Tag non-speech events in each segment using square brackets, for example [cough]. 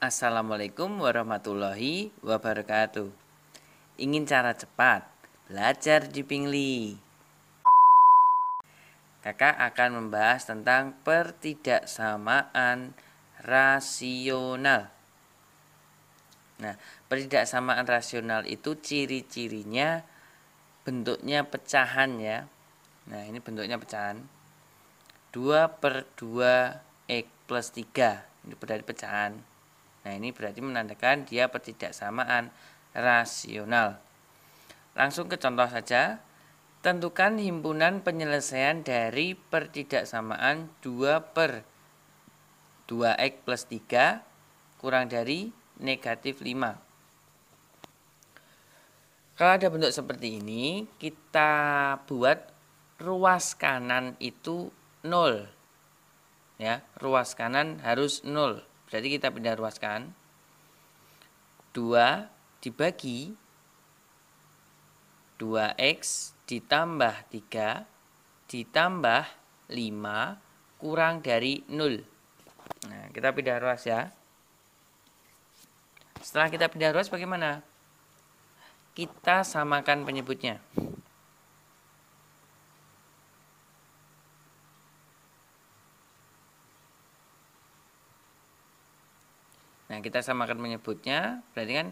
Assalamualaikum warahmatullahi wabarakatuh. Ingin cara cepat? Belajar di Pingli. Kakak akan membahas tentang pertidaksamaan rasional. Nah, pertidaksamaan rasional itu ciri-cirinya bentuknya pecahan ya. Nah, ini bentuknya pecahan. 2 per 2 X e plus 3. Ini berarti pecahan. Nah, ini berarti menandakan dia pertidaksamaan rasional. Langsung ke contoh saja. Tentukan himpunan penyelesaian dari pertidaksamaan 2 per 2x plus 3 kurang dari negatif 5. Kalau ada bentuk seperti ini, kita buat ruas kanan itu 0. Ya, ruas kanan harus 0 berarti kita pindah ruaskan 2 dibagi 2x ditambah 3 ditambah 5 kurang dari 0 nah kita pindah ruas ya setelah kita pindah ruas bagaimana? Kita samakan penyebutnya. Nah, kita samakan menyebutnya, berarti kan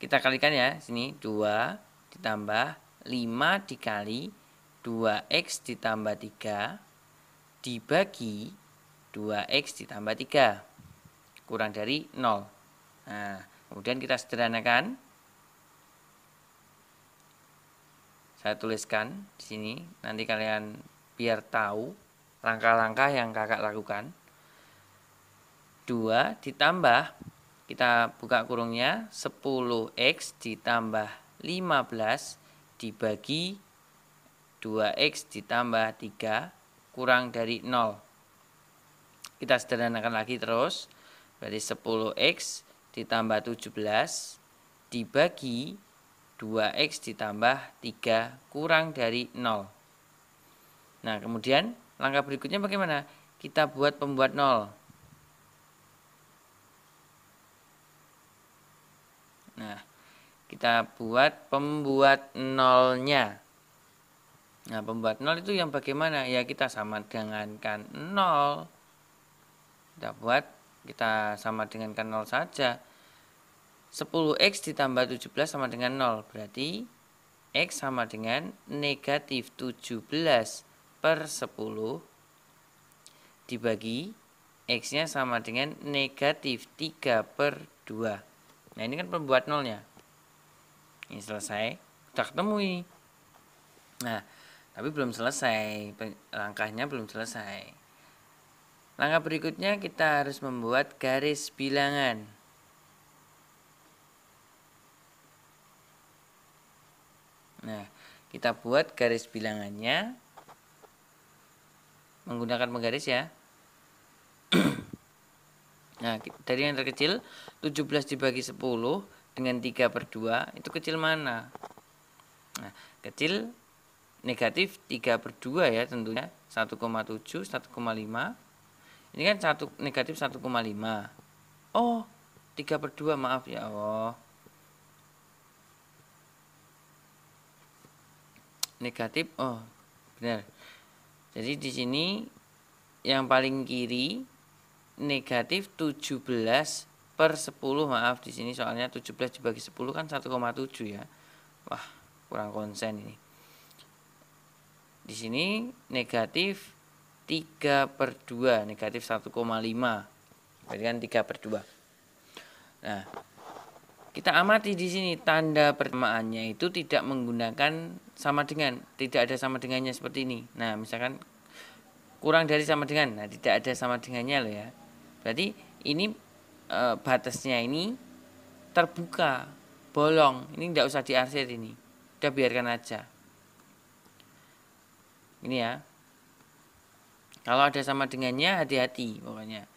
kita kalikan ya, sini 2 ditambah 5 dikali 2x ditambah 3 dibagi 2x ditambah 3 kurang dari 0. Nah, kemudian kita sederhanakan. Saya tuliskan di sini, nanti kalian biar tahu langkah-langkah yang kakak lakukan. 2 ditambah kita buka kurungnya 10x ditambah 15 dibagi 2x ditambah 3 kurang dari 0 kita sederhanakan lagi terus berarti 10x ditambah 17 dibagi 2x ditambah 3 kurang dari 0 nah kemudian langkah berikutnya bagaimana kita buat pembuat 0 kita buat pembuat nolnya nah pembuat nol itu yang bagaimana ya kita sama dengankan nol kita buat kita sama dengankan nol saja 10x ditambah 17 sama dengan 0 berarti x sama dengan negatif 17 per 10 dibagi x nya sama dengan negatif 3 per 2 nah ini kan pembuat nolnya ini selesai udah ketemu ini nah tapi belum selesai langkahnya belum selesai langkah berikutnya kita harus membuat garis bilangan nah kita buat garis bilangannya menggunakan penggaris ya [clears throat] nah dari yang terkecil 17 dibagi 10 dengan 3 per 2 itu kecil mana? Nah, kecil negatif 3 per 2 ya tentunya 1,7, 1,5 ini kan 1, negatif 1,5 oh 3 per 2 maaf ya Allah negatif oh benar jadi di sini yang paling kiri negatif 17 per 10 maaf di sini soalnya 17 dibagi 10 kan 1,7 ya. Wah, kurang konsen ini. Di sini negatif 3 per 2, negatif 1,5. Berarti kan 3 per 2. Nah, kita amati di sini tanda persamaannya itu tidak menggunakan sama dengan, tidak ada sama dengannya seperti ini. Nah, misalkan kurang dari sama dengan, nah tidak ada sama dengannya loh ya. Berarti ini e, batasnya ini terbuka bolong ini tidak usah diarsir ini udah biarkan aja ini ya kalau ada sama dengannya hati-hati pokoknya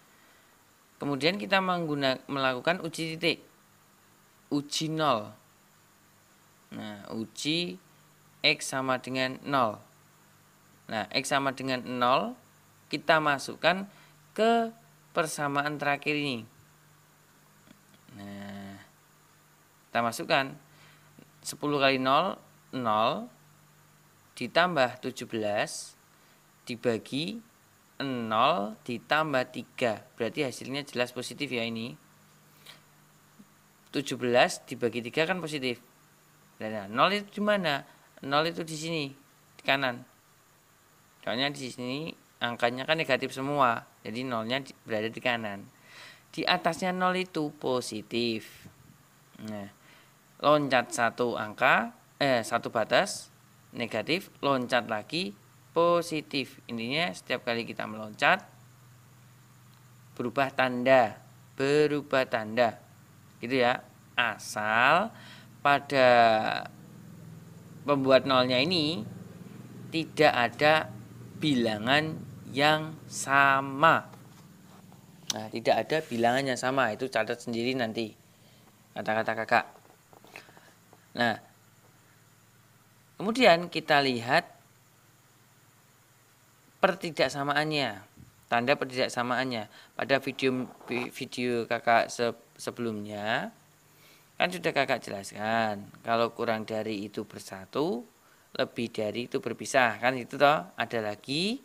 kemudian kita menggunakan melakukan uji titik uji nol nah uji x sama dengan nol nah x sama dengan nol kita masukkan ke persamaan terakhir ini Kita masukkan 10 kali 0, 0 ditambah 17 dibagi 0 ditambah 3 berarti hasilnya jelas positif ya ini 17 dibagi 3 kan positif nah, 0 itu di mana? 0 itu di sini di kanan soalnya di sini angkanya kan negatif semua jadi nolnya berada di kanan di atasnya 0 itu positif nah loncat satu angka eh satu batas negatif loncat lagi positif intinya setiap kali kita meloncat berubah tanda berubah tanda gitu ya asal pada pembuat nolnya ini tidak ada bilangan yang sama nah tidak ada bilangan yang sama itu catat sendiri nanti kata-kata kakak Nah, kemudian kita lihat pertidaksamaannya, tanda pertidaksamaannya pada video video kakak se, sebelumnya kan sudah kakak jelaskan kalau kurang dari itu bersatu lebih dari itu berpisah kan itu toh ada lagi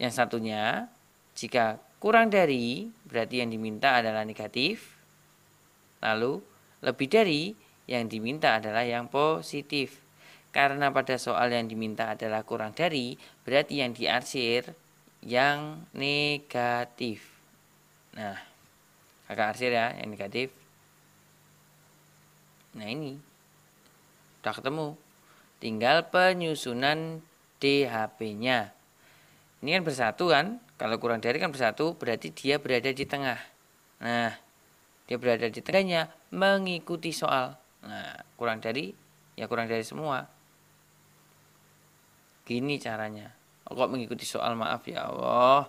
yang satunya jika kurang dari berarti yang diminta adalah negatif lalu lebih dari yang diminta adalah yang positif. Karena pada soal yang diminta adalah kurang dari, berarti yang diarsir yang negatif. Nah, kakak arsir ya, yang negatif. Nah ini, sudah ketemu. Tinggal penyusunan DHP-nya. Ini kan bersatu kan, kalau kurang dari kan bersatu, berarti dia berada di tengah. Nah, dia berada di tengahnya mengikuti soal. Nah, kurang dari ya kurang dari semua. Gini caranya. Kok mengikuti soal maaf ya Allah.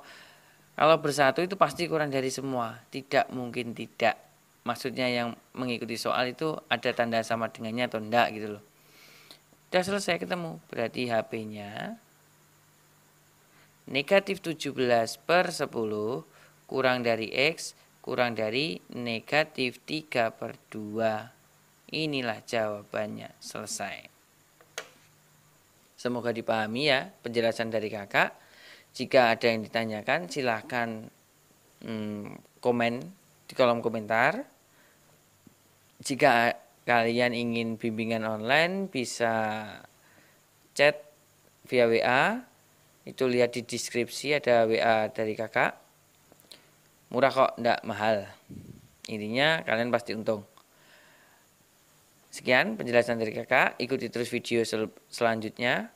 Kalau bersatu itu pasti kurang dari semua. Tidak mungkin tidak. Maksudnya yang mengikuti soal itu ada tanda sama dengannya atau enggak gitu loh. Udah selesai ketemu. Berarti HP-nya negatif 17 per 10 kurang dari X kurang dari negatif 3 per 2. Inilah jawabannya. Selesai. Semoga dipahami ya penjelasan dari kakak. Jika ada yang ditanyakan silahkan hmm, komen di kolom komentar. Jika kalian ingin bimbingan online bisa chat via WA. Itu lihat di deskripsi ada WA dari kakak. Murah kok, tidak mahal. Intinya kalian pasti untung. Sekian penjelasan dari kakak, ikuti terus video sel selanjutnya.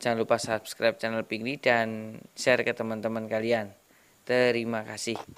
Jangan lupa subscribe channel Pingli dan share ke teman-teman kalian. Terima kasih.